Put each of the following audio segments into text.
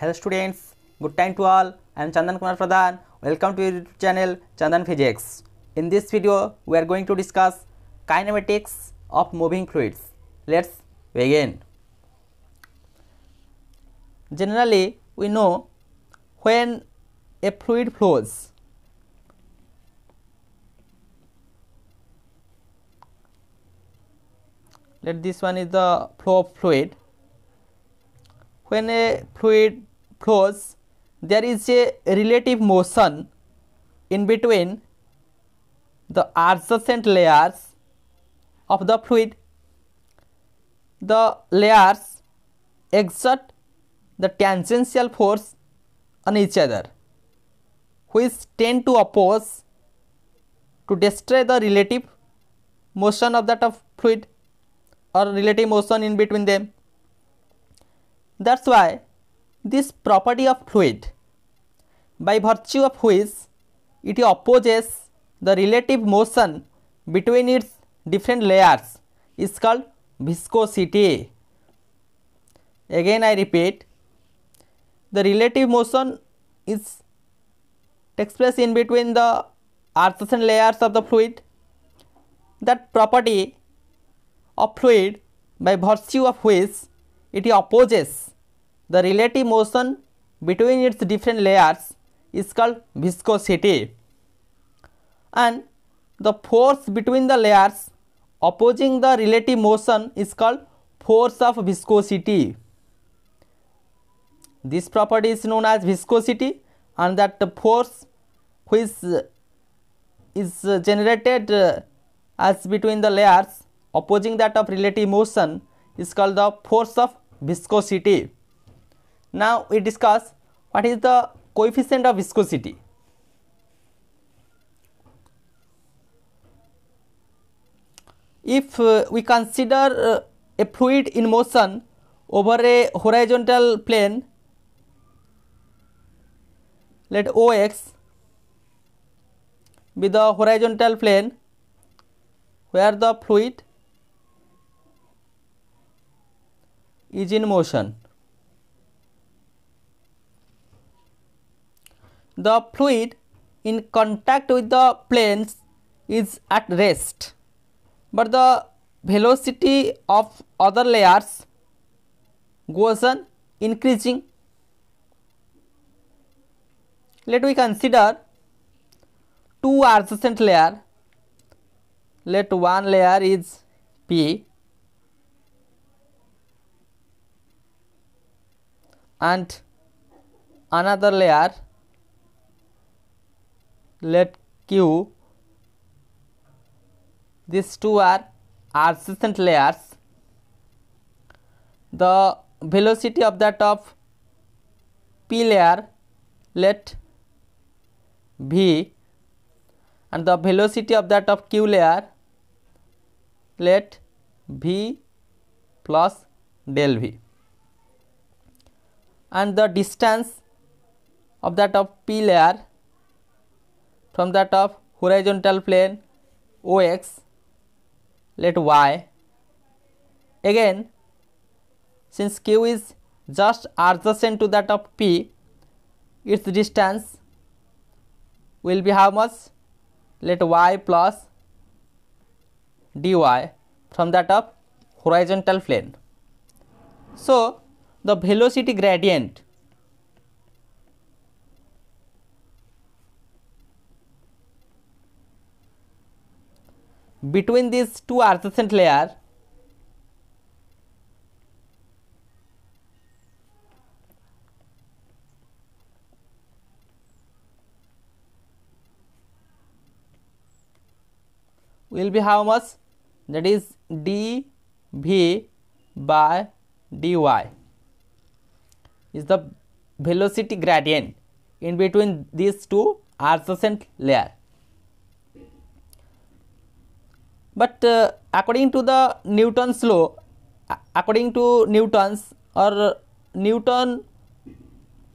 Hello students, good time to all. I am Chandan Kumar Pradhan. Welcome to your channel Chandan Physics. In this video, we are going to discuss kinematics of moving fluids. Let's begin. Generally, we know when a fluid flows, let this one is the flow of fluid when a fluid flows there is a relative motion in between the adjacent layers of the fluid. The layers exert the tangential force on each other which tend to oppose to destroy the relative motion of that of fluid or relative motion in between them. That's why this property of fluid by virtue of which it opposes the relative motion between its different layers is called viscosity. Again I repeat the relative motion is takes place in between the adjacent layers of the fluid. That property of fluid by virtue of which it opposes the relative motion between its different layers is called viscosity and the force between the layers opposing the relative motion is called force of viscosity. This property is known as viscosity and that the force which uh, is uh, generated uh, as between the layers opposing that of relative motion is called the force of viscosity. Now we discuss what is the coefficient of viscosity. If uh, we consider uh, a fluid in motion over a horizontal plane, let OX be the horizontal plane where the fluid is in motion. the fluid in contact with the planes is at rest but the velocity of other layers goes on increasing. Let we consider two adjacent layer. Let one layer is P and another layer let q these two are adjacent layers the velocity of that of p layer let v and the velocity of that of q layer let v plus del v and the distance of that of p layer from that of horizontal plane OX let y again since q is just adjacent to that of p its distance will be how much let y plus dy from that of horizontal plane so the velocity gradient between these two adjacent layer will be how much that is dv by dy is the velocity gradient in between these two adjacent layer but uh, according to the newton's law according to newton's or newton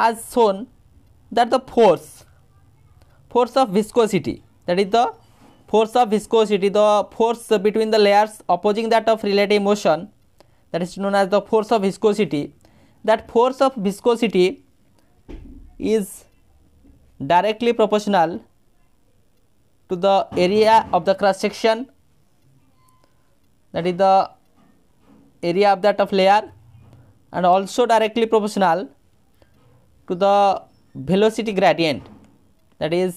has shown that the force force of viscosity that is the force of viscosity the force between the layers opposing that of relative motion that is known as the force of viscosity that force of viscosity is directly proportional to the area of the cross section that is the area of that of layer and also directly proportional to the velocity gradient that is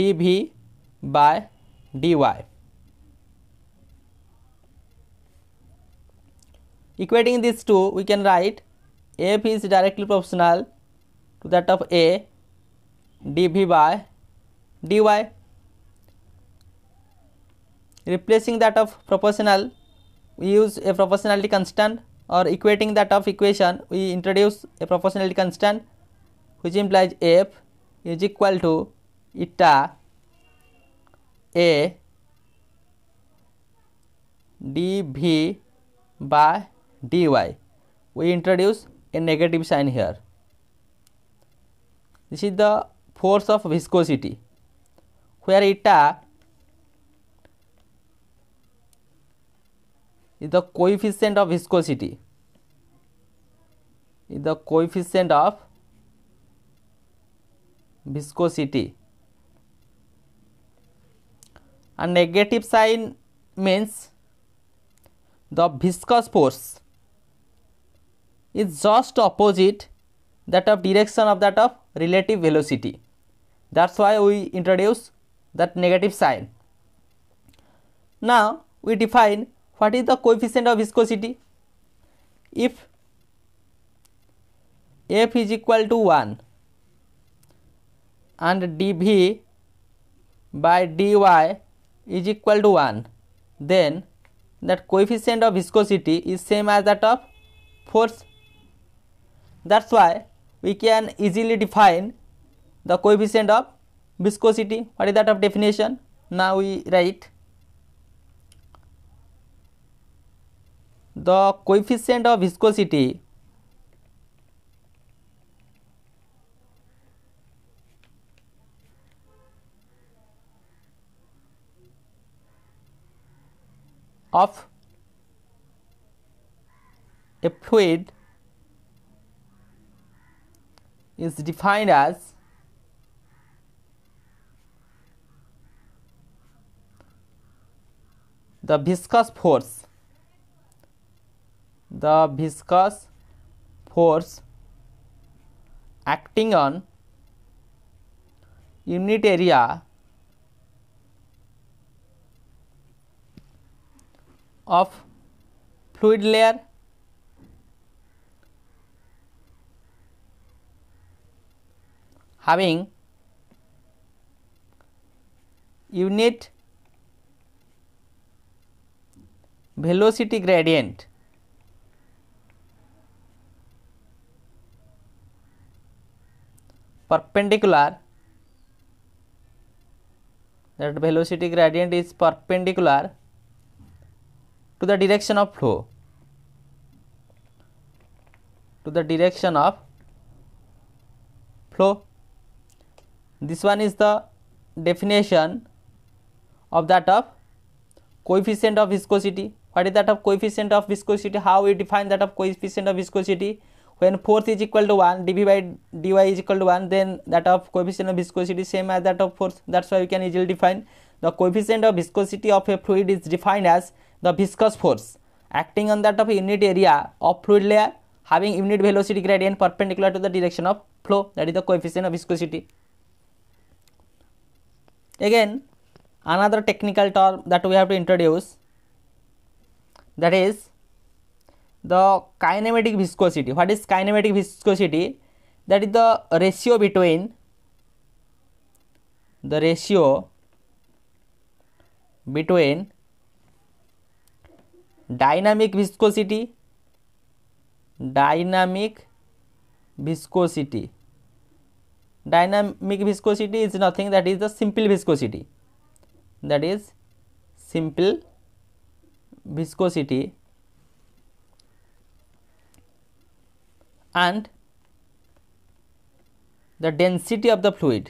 dv by dy. Equating these two, we can write f is directly proportional to that of a dv by dy. Replacing that of proportional we use a proportionality constant or equating that of equation we introduce a proportionality constant which implies f is equal to eta a dv by dy we introduce a negative sign here this is the force of viscosity where eta is the coefficient of viscosity is the coefficient of viscosity a negative sign means the viscous force is just opposite that of direction of that of relative velocity that's why we introduce that negative sign now we define what is the coefficient of viscosity if f is equal to 1 and dv by dy is equal to 1 then that coefficient of viscosity is same as that of force that's why we can easily define the coefficient of viscosity what is that of definition now we write the coefficient of viscosity of a fluid is defined as the viscous force the viscous force acting on unit area of fluid layer having unit velocity gradient perpendicular that velocity gradient is perpendicular to the direction of flow to the direction of flow this one is the definition of that of coefficient of viscosity what is that of coefficient of viscosity how we define that of coefficient of viscosity when force is equal to 1 dv by dy is equal to 1 then that of coefficient of viscosity same as that of force that's why we can easily define the coefficient of viscosity of a fluid is defined as the viscous force acting on that of unit area of fluid layer having unit velocity gradient perpendicular to the direction of flow that is the coefficient of viscosity again another technical term that we have to introduce that is the kinematic viscosity what is kinematic viscosity that is the ratio between the ratio between dynamic viscosity dynamic viscosity dynamic viscosity is nothing that is the simple viscosity that is simple viscosity and the density of the fluid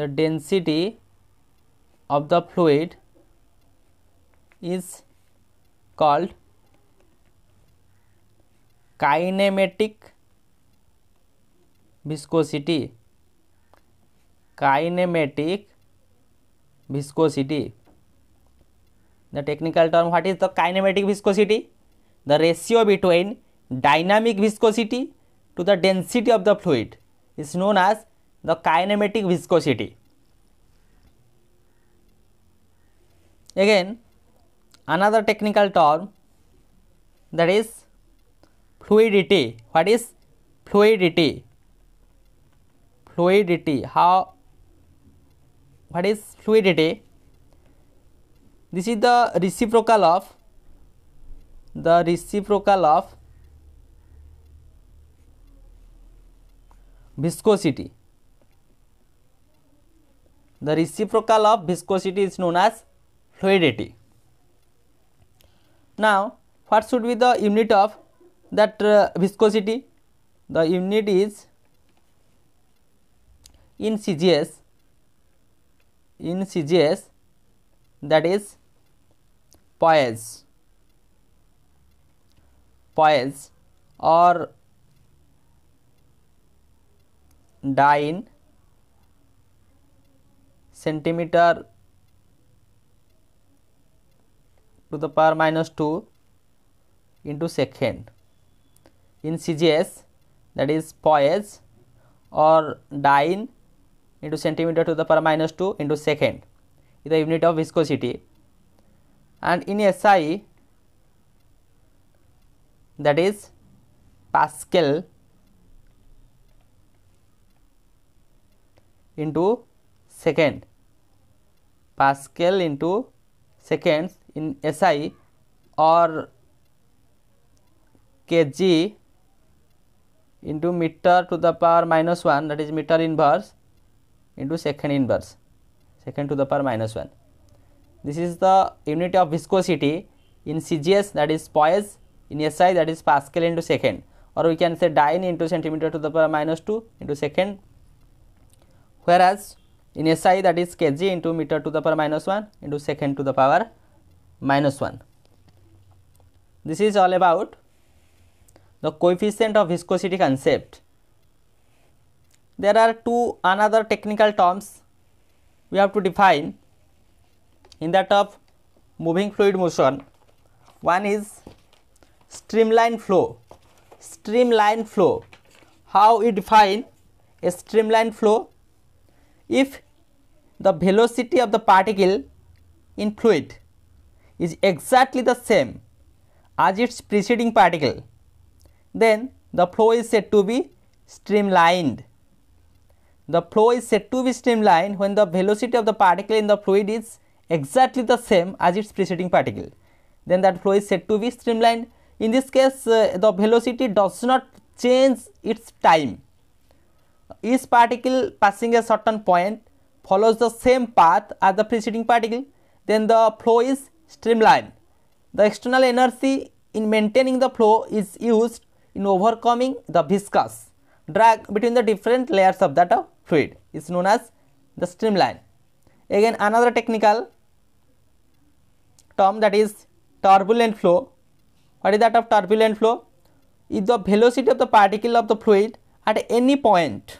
the density of the fluid is called kinematic viscosity kinematic viscosity the technical term what is the kinematic viscosity the ratio between dynamic viscosity to the density of the fluid is known as the kinematic viscosity. Again, another technical term that is fluidity. What is fluidity? Fluidity. How? What is fluidity? This is the reciprocal of the reciprocal of viscosity the reciprocal of viscosity is known as fluidity now what should be the unit of that uh, viscosity the unit is in cgs in cgs that is poise poise or die in centimeter to the power minus 2 into second. In CGS that is poise or die in into centimeter to the power minus 2 into second is the unit of viscosity and in SI that is Pascal into second Pascal into seconds in SI or kg into meter to the power minus 1 that is meter inverse into second inverse second to the power minus 1 this is the unit of viscosity in cgs that is poise in SI that is Pascal into second or we can say dyne into centimeter to the power minus 2 into second whereas in SI that is kg into meter to the power minus 1 into second to the power minus 1. This is all about the coefficient of viscosity concept. There are two another technical terms we have to define in that of moving fluid motion. One is streamline flow streamline flow how we define a streamline flow if the velocity of the particle in fluid is exactly the same as its preceding particle then the flow is said to be streamlined the flow is said to be streamlined when the velocity of the particle in the fluid is exactly the same as its preceding particle then that flow is said to be streamlined in this case uh, the velocity does not change its time each particle passing a certain point follows the same path as the preceding particle then the flow is streamlined the external energy in maintaining the flow is used in overcoming the viscous drag between the different layers of that uh, fluid is known as the streamline again another technical term that is turbulent flow what is that of turbulent flow if the velocity of the particle of the fluid at any point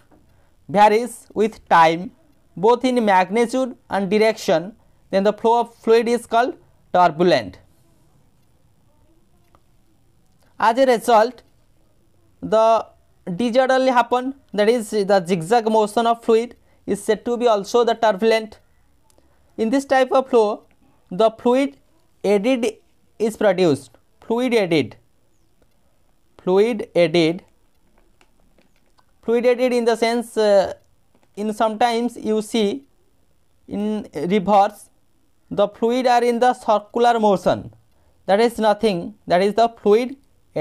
varies with time both in magnitude and direction then the flow of fluid is called turbulent as a result the disorderly happen that is the zigzag motion of fluid is said to be also the turbulent in this type of flow the fluid eddy is produced fluid added fluid added fluid added in the sense uh, in sometimes you see in reverse, the fluid are in the circular motion that is nothing that is the fluid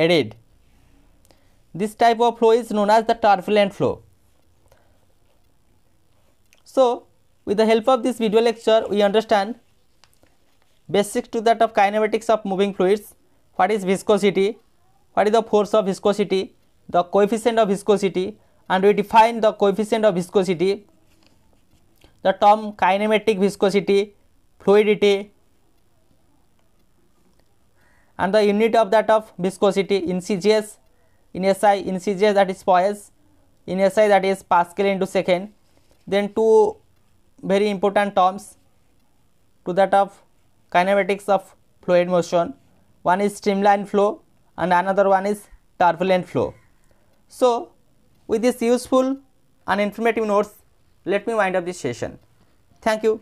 added this type of flow is known as the turbulent flow so with the help of this video lecture we understand basics to that of kinematics of moving fluids what is viscosity, what is the force of viscosity, the coefficient of viscosity and we define the coefficient of viscosity, the term kinematic viscosity, fluidity and the unit of that of viscosity in CGS, in SI, in CGS that is poise, in SI that is Pascal into second, then two very important terms to that of kinematics of fluid motion one is streamline flow and another one is turbulent flow. So, with this useful and informative notes, let me wind up this session. Thank you.